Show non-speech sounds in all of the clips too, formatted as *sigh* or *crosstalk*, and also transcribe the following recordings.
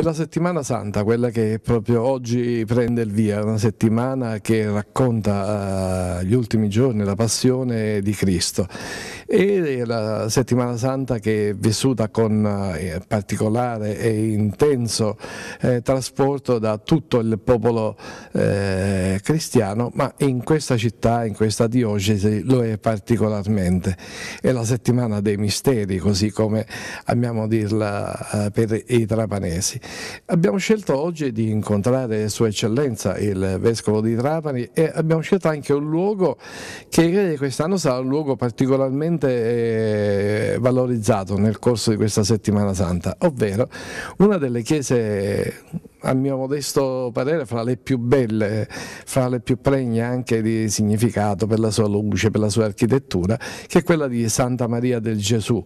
È la settimana santa, quella che proprio oggi prende il via, una settimana che racconta eh, gli ultimi giorni, la passione di Cristo. E la settimana santa che è vissuta con eh, particolare e intenso eh, trasporto da tutto il popolo eh, cristiano, ma in questa città, in questa diocesi lo è particolarmente. È la settimana dei misteri, così come amiamo dirla eh, per i trapanesi. Abbiamo scelto oggi di incontrare Sua Eccellenza, il Vescovo di Trapani, e abbiamo scelto anche un luogo che quest'anno sarà un luogo particolarmente eh, valorizzato nel corso di questa settimana santa, ovvero una delle chiese a mio modesto parere fra le più belle, fra le più pregne anche di significato per la sua luce, per la sua architettura, che è quella di Santa Maria del Gesù,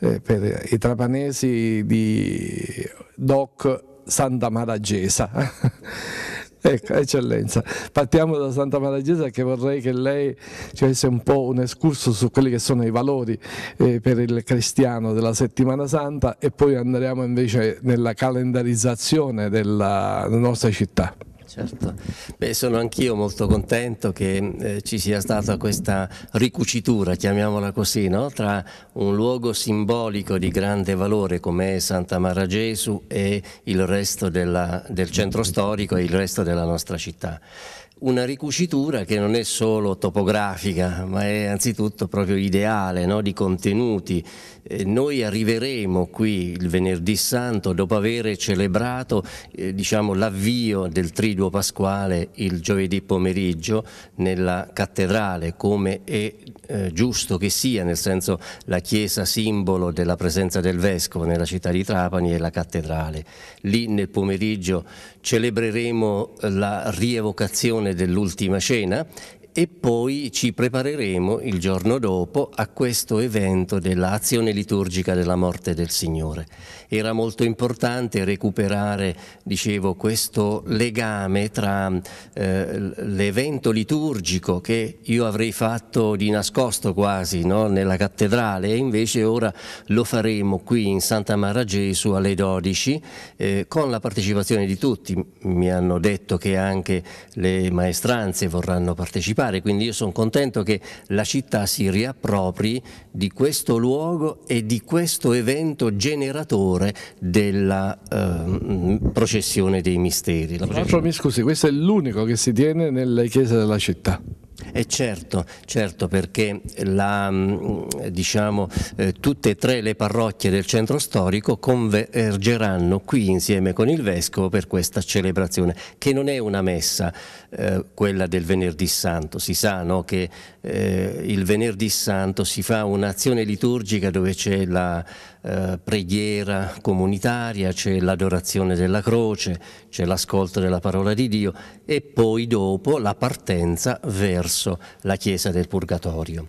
eh, per i trapanesi di Doc Santa Maragesa. *laughs* Ecco, eccellenza. Partiamo da Santa Maragesa che vorrei che lei ci avesse un po' un escurso su quelli che sono i valori eh, per il cristiano della settimana santa e poi andremo invece nella calendarizzazione della nostra città. Certo, Beh, sono anch'io molto contento che eh, ci sia stata questa ricucitura, chiamiamola così, no? tra un luogo simbolico di grande valore come Santa Mara Gesù e il resto della, del centro storico e il resto della nostra città una ricucitura che non è solo topografica, ma è anzitutto proprio ideale, no? di contenuti. Eh, noi arriveremo qui il venerdì santo dopo aver celebrato eh, diciamo, l'avvio del triduo pasquale il giovedì pomeriggio nella cattedrale, come è eh, giusto che sia, nel senso la chiesa simbolo della presenza del vescovo nella città di Trapani è la cattedrale. Lì nel pomeriggio celebreremo la rievocazione dell'ultima cena e poi ci prepareremo il giorno dopo a questo evento dell'azione liturgica della morte del Signore. Era molto importante recuperare, dicevo, questo legame tra eh, l'evento liturgico che io avrei fatto di nascosto quasi no? nella cattedrale e invece ora lo faremo qui in Santa Mara Gesù alle 12 eh, con la partecipazione di tutti. Mi hanno detto che anche le maestranze vorranno partecipare fare, quindi io sono contento che la città si riappropri di questo luogo e di questo evento generatore della eh, processione dei misteri. La processione... Mi scusi, questo è l'unico che si tiene nelle chiese della città. Eh certo, certo, perché la, mm, diciamo, eh, tutte e tre le parrocchie del centro storico convergeranno qui insieme con il Vescovo per questa celebrazione, che non è una messa, eh, quella del Venerdì Santo. Si sa no, che eh, il Venerdì Santo si fa un'azione liturgica dove c'è la eh, preghiera comunitaria, c'è l'adorazione della croce, c'è l'ascolto della parola di Dio e poi dopo la partenza verso la chiesa del purgatorio.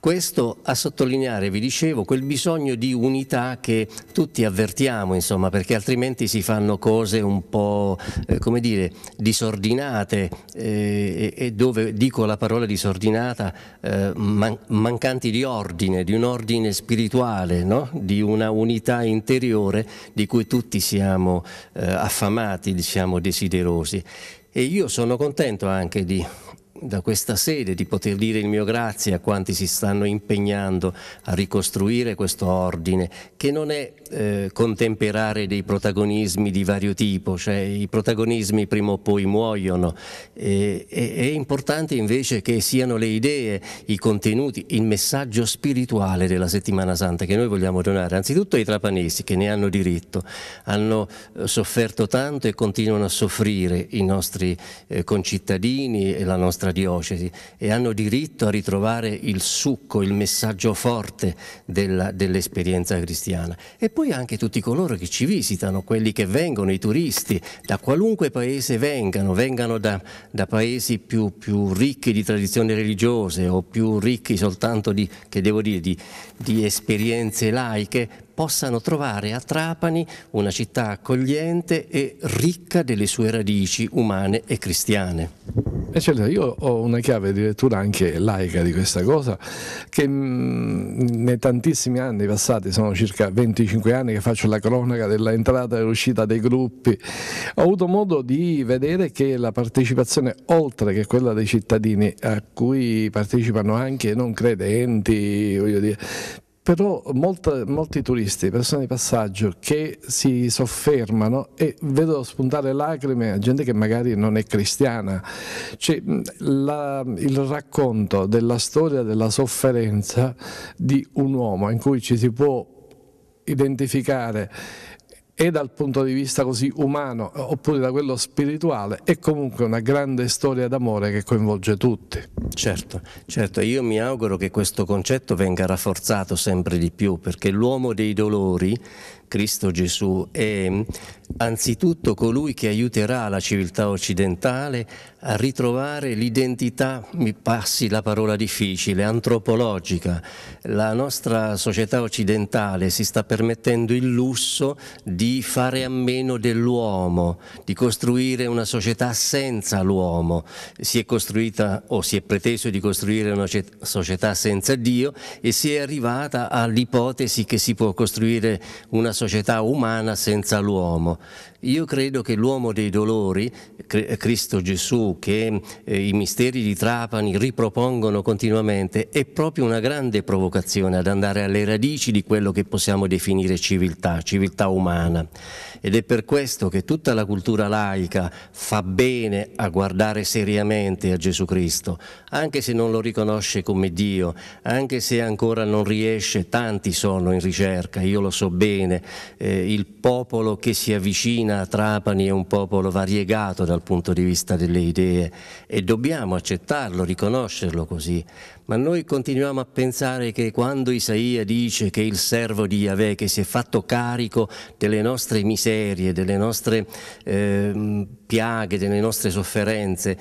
Questo a sottolineare, vi dicevo, quel bisogno di unità che tutti avvertiamo, insomma, perché altrimenti si fanno cose un po', eh, come dire, disordinate eh, e dove, dico la parola disordinata, eh, man mancanti di ordine, di un ordine spirituale, no? di una unità interiore di cui tutti siamo eh, affamati, diciamo, desiderosi. E io sono contento anche di da questa sede di poter dire il mio grazie a quanti si stanno impegnando a ricostruire questo ordine, che non è eh, contemperare dei protagonismi di vario tipo, cioè i protagonismi prima o poi muoiono, e, e, è importante invece che siano le idee, i contenuti, il messaggio spirituale della settimana santa che noi vogliamo donare, anzitutto ai trapanesi che ne hanno diritto, hanno eh, sofferto tanto e continuano a soffrire i nostri eh, concittadini e la nostra nostra diocesi e hanno diritto a ritrovare il succo, il messaggio forte dell'esperienza cristiana. E poi anche tutti coloro che ci visitano, quelli che vengono, i turisti, da qualunque paese vengano, vengano da, da paesi più, più, ricchi di tradizioni religiose o più ricchi soltanto di, dire, di, di esperienze laiche, possano trovare a Trapani una città accogliente e ricca delle sue radici umane e cristiane eccetera. Eh, io ho una chiave addirittura anche laica di questa cosa, che mm, nei tantissimi anni passati, sono circa 25 anni che faccio la cronaca dell'entrata e uscita dei gruppi, ho avuto modo di vedere che la partecipazione, oltre che quella dei cittadini, a cui partecipano anche non credenti, voglio dire, però molta, molti turisti, persone di passaggio che si soffermano e vedono spuntare lacrime a gente che magari non è cristiana. Cioè, la, il racconto della storia della sofferenza di un uomo in cui ci si può identificare e dal punto di vista così umano oppure da quello spirituale è comunque una grande storia d'amore che coinvolge tutti. Certo, certo, io mi auguro che questo concetto venga rafforzato sempre di più perché l'uomo dei dolori Cristo Gesù è mm, anzitutto colui che aiuterà la civiltà occidentale a ritrovare l'identità, mi passi la parola difficile, antropologica. La nostra società occidentale si sta permettendo il lusso di fare a meno dell'uomo, di costruire una società senza l'uomo. Si è costruita o si è preteso di costruire una società senza Dio e si è arrivata all'ipotesi che si può costruire una società umana senza l'uomo io credo che l'uomo dei dolori, Cristo Gesù, che eh, i misteri di Trapani ripropongono continuamente, è proprio una grande provocazione ad andare alle radici di quello che possiamo definire civiltà, civiltà umana. Ed è per questo che tutta la cultura laica fa bene a guardare seriamente a Gesù Cristo, anche se non lo riconosce come Dio, anche se ancora non riesce, tanti sono in ricerca, io lo so bene, eh, il popolo che si avvicina cittadina Trapani è un popolo variegato dal punto di vista delle idee e dobbiamo accettarlo, riconoscerlo così, ma noi continuiamo a pensare che quando Isaia dice che il servo di Yahweh che si è fatto carico delle nostre miserie, delle nostre eh, piaghe, delle nostre sofferenze,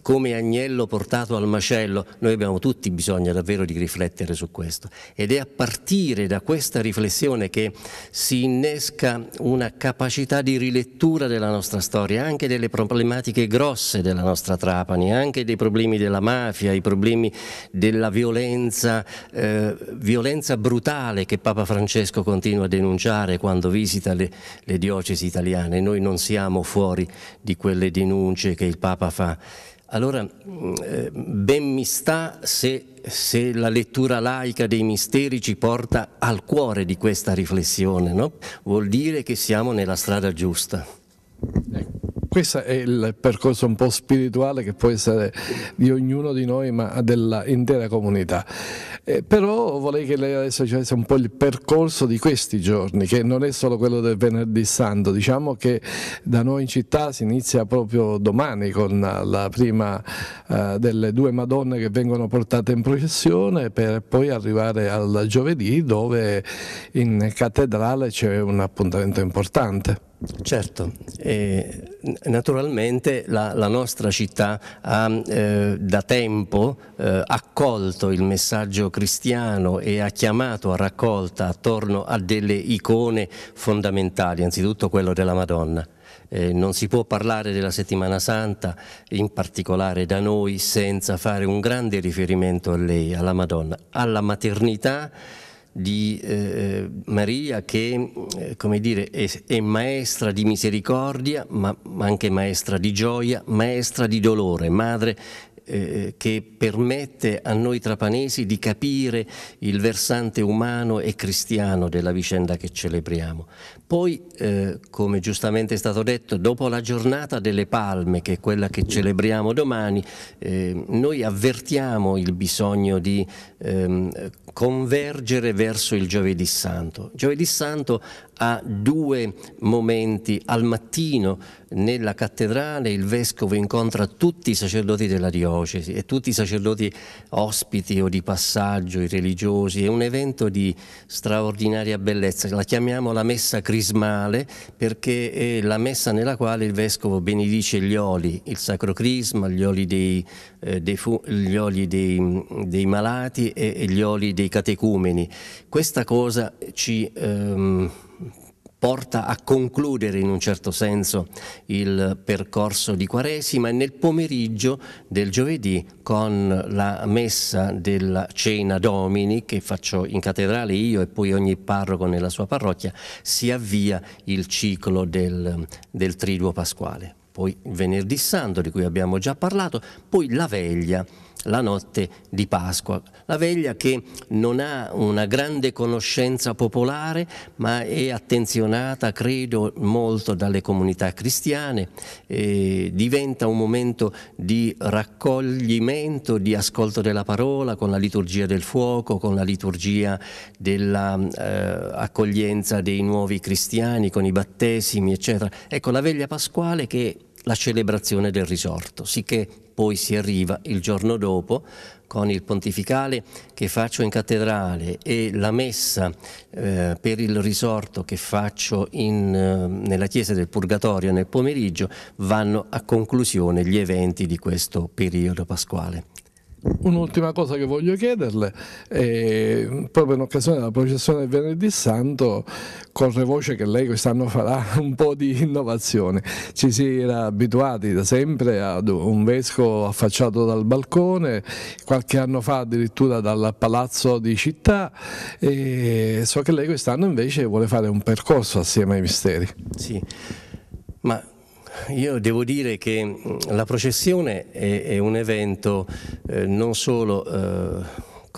come agnello portato al macello, noi abbiamo tutti bisogno davvero di riflettere su questo. Ed è a partire da questa riflessione che si innesca una capacità di rilettura della nostra storia, anche delle problematiche grosse della nostra Trapani, anche dei problemi della mafia, i problemi del della violenza, eh, violenza, brutale che Papa Francesco continua a denunciare quando visita le, le diocesi italiane. Noi non siamo fuori di quelle denunce che il Papa fa. Allora, eh, ben mi sta se, se, la lettura laica dei misteri ci porta al cuore di questa riflessione, no? vuol dire che siamo nella strada giusta. Ecco questo è il percorso un po' spirituale che può essere di ognuno di noi ma dell'intera comunità. Eh, però vorrei che lei adesso ci avesse un po' il percorso di questi giorni, che non è solo quello del venerdì santo, diciamo che da noi in città si inizia proprio domani con la prima eh, delle due Madonne che vengono portate in processione per poi arrivare al giovedì dove in cattedrale c'è un appuntamento importante. Certo, eh, naturalmente la, la, nostra città ha eh, da tempo eh, accolto il messaggio cristiano e ha chiamato a raccolta attorno a delle icone fondamentali, anzitutto quello della Madonna. Eh, non si può parlare della settimana santa, in particolare da noi, senza fare un grande riferimento a lei, alla Madonna, alla maternità di eh, eh, Maria che eh, come dire, è, è, maestra di misericordia, ma, ma, anche maestra di gioia, maestra di dolore, madre eh, che permette a noi trapanesi di capire il versante umano e cristiano della vicenda che celebriamo. Poi, eh, come giustamente è stato detto, dopo la giornata delle palme, che è quella che celebriamo domani, noi avvertiamo il bisogno di ehm, convergere verso il giovedì santo. Giovedì santo ha due momenti. Al mattino nella cattedrale il vescovo incontra tutti i sacerdoti della diocesi e tutti i sacerdoti ospiti o di passaggio, i religiosi. È un evento di straordinaria bellezza. La chiamiamo la messa crismale perché è la messa nella quale il vescovo benedice gli oli, il sacro crisma, gli oli dei, eh, dei, fu- gli oli dei, dei malati e, e gli oli dei dei catecumeni. Questa cosa ci ehm, porta a concludere in un certo senso il percorso di Quaresima e nel pomeriggio del giovedì con la messa della cena domini che faccio in cattedrale io e poi ogni parroco nella sua parrocchia si avvia il ciclo del, del triduo pasquale. Poi il venerdì santo di cui abbiamo già parlato, poi la veglia la notte di Pasqua. La veglia che non ha una grande conoscenza popolare, ma è attenzionata, credo, molto dalle comunità cristiane, eh, diventa un momento di raccoglimento, di ascolto della parola con la liturgia del fuoco, con la liturgia dell'accoglienza eh, dei nuovi cristiani, con i battesimi, eccetera. Ecco, la veglia pasquale che la celebrazione del risorto, sicché poi si arriva il giorno dopo con il pontificale che faccio in cattedrale e la messa eh, per il risorto che faccio in, eh, nella chiesa del Purgatorio nel pomeriggio vanno a conclusione gli eventi di questo periodo pasquale. Un'ultima cosa che voglio chiederle, eh, proprio in occasione della processione del Venerdì Santo, corre voce che lei quest'anno farà *laughs* un po' di innovazione. Ci si era abituati da sempre ad un vescovo affacciato dal balcone, qualche anno fa addirittura dal palazzo di città, e so che lei quest'anno invece vuole fare un percorso assieme ai misteri. Sì, ma io devo dire che mm, la processione è, è un evento eh, non solo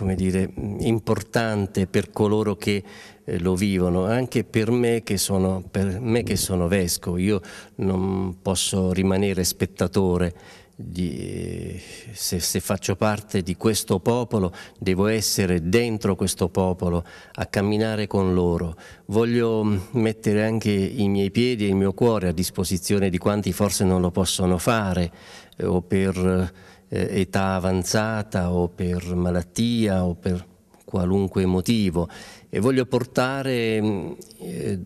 eh, dire, mm, importante per coloro che eh, lo vivono, anche per me, sono, per me che sono vescovo. Io non posso rimanere spettatore di, se, se, faccio parte di questo popolo, devo essere dentro questo popolo, a camminare con loro. Voglio mettere anche i miei piedi e il mio cuore a disposizione di quanti forse non lo possono fare eh, o per eh, età avanzata o per malattia o per qualunque motivo e voglio portare, mm, eh,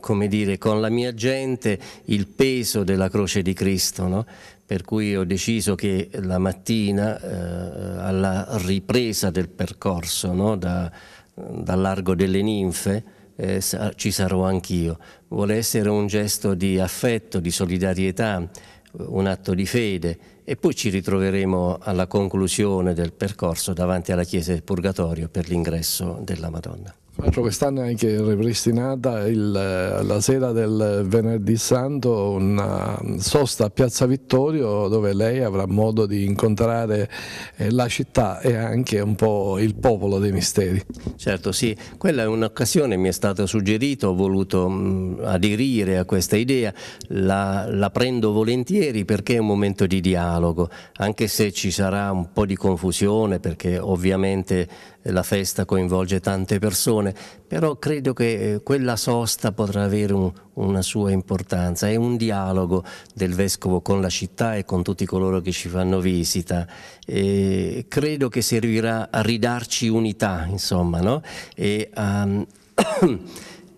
come dire, con la mia gente il peso della croce di Cristo, no? per cui ho deciso che la mattina eh, alla ripresa del percorso no, da, dal largo delle ninfe eh, ci sarò anch'io. Vuole essere un gesto di affetto, di solidarietà, un atto di fede e poi ci ritroveremo alla conclusione del percorso davanti alla chiesa del Purgatorio per l'ingresso della Madonna. Peraltro quest'anno è anche ripristinata il, la sera del venerdì santo una sosta a Piazza Vittorio dove lei avrà modo di incontrare eh, la città e anche un po' il popolo dei misteri. Certo sì, quella è un'occasione, mi è stato suggerito, ho voluto mh, mm, aderire a questa idea, la, la prendo volentieri perché è un momento di dialogo, anche se ci sarà un po' di confusione perché ovviamente eh, la festa coinvolge tante persone, però credo che eh, quella sosta potrà avere un, una sua importanza, è un dialogo del Vescovo con la città e con tutti coloro che ci fanno visita. E credo che servirà a ridarci unità, insomma, no? e, a, *coughs*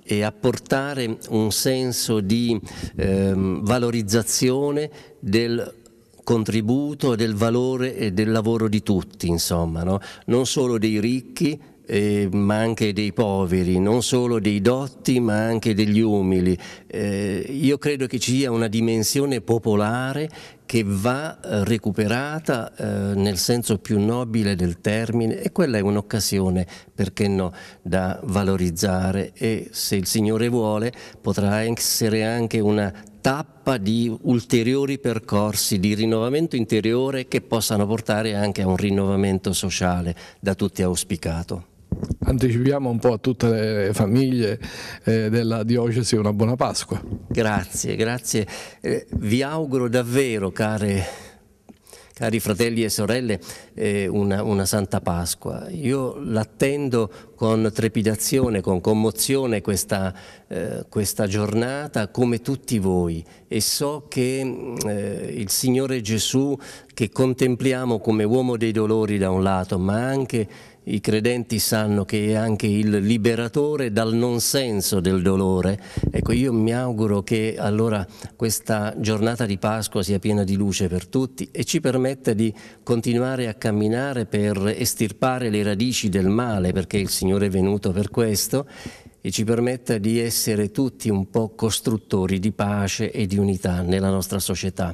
e a portare un senso di ehm, valorizzazione del contributo del valore e del lavoro di tutti, insomma, no? non solo dei ricchi, eh, ma anche dei poveri, non solo dei dotti ma anche degli umili. Eh, io credo che ci sia una dimensione popolare che va eh, recuperata eh, nel senso più nobile del termine e quella è un'occasione, perché no, da valorizzare e se il Signore vuole potrà essere anche una tappa di ulteriori percorsi di rinnovamento interiore che possano portare anche a un rinnovamento sociale da tutti auspicato. Anticipiamo un po' a tutte le famiglie eh, della diocesi una buona Pasqua. Grazie, grazie. Eh, vi auguro davvero, care cari fratelli e sorelle, eh, una, una Santa Pasqua. Io l'attendo con trepidazione, con commozione questa, eh, questa, giornata, come tutti voi, e so che eh, il Signore Gesù, che contempliamo come uomo dei dolori da un lato, ma anche i credenti sanno che è anche il liberatore dal non senso del dolore. Ecco, io mi auguro che allora questa giornata di Pasqua sia piena di luce per tutti e ci permetta di continuare a camminare per estirpare le radici del male, perché il Signore è venuto per questo, e ci permetta di essere tutti un po' costruttori di pace e di unità nella nostra società.